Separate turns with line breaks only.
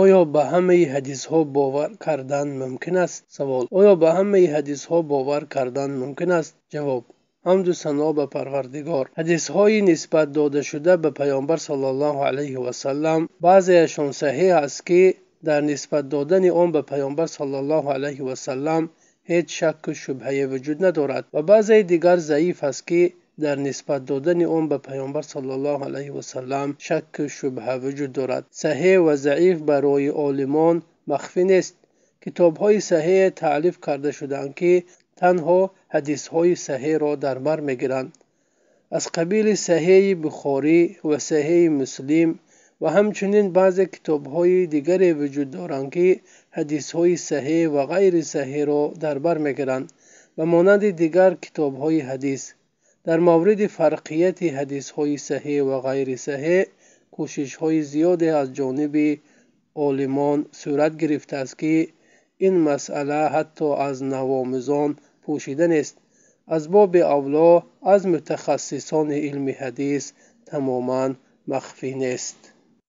оё ба ҳамаи ҳадисҳо бовар кардан мумкин аст савол оё ба ҳамаи ҳадисҳо бовар кардан мумкин аст ҷавоб ҳамду сано ба парвардигор ҳадисҳои нисбат додашуда ба паёмбар сал аллоҳу алайҳи васалам баъзеашон саҳеҳ аст ки дар нисбат додани он ба паёмбар сал аллоҳу алайҳи васалам ҳеҷ шакку шубҳае вуҷуд надорад ва баъзеи дигар заиф аст ки дар нисбат додани он ба паёмбар слам шакку шубҳа вуҷуд дорад саҳеҳ ва заиф барои олимон махфӣ нест китобҳои саҳее таълиф карда шудаанд ки танҳо ҳадисҳои саҳеҳро дар бар мегиранд аз қабили саҳеҳи бухорӣ ва саҳеҳи муслим ва ҳамчунин баъзе китобҳои дигаре вуҷуд доранд ки ҳадисҳои саҳеҳ ва ғайри саҳеҳро дар бар мегиранд ба монанди дигар китобҳои ҳадис дар мавриди фарқияти ҳадисҳои саҳеҳ ва ғайрисаҳеҳ кӯшишҳои зиёде аз ҷониби олимон сурат гирифтааст ки ин масъала ҳатто аз навомизон пӯшида нест аз боби авло аз мутахассисони илми ҳадис тамоман махфӣ нест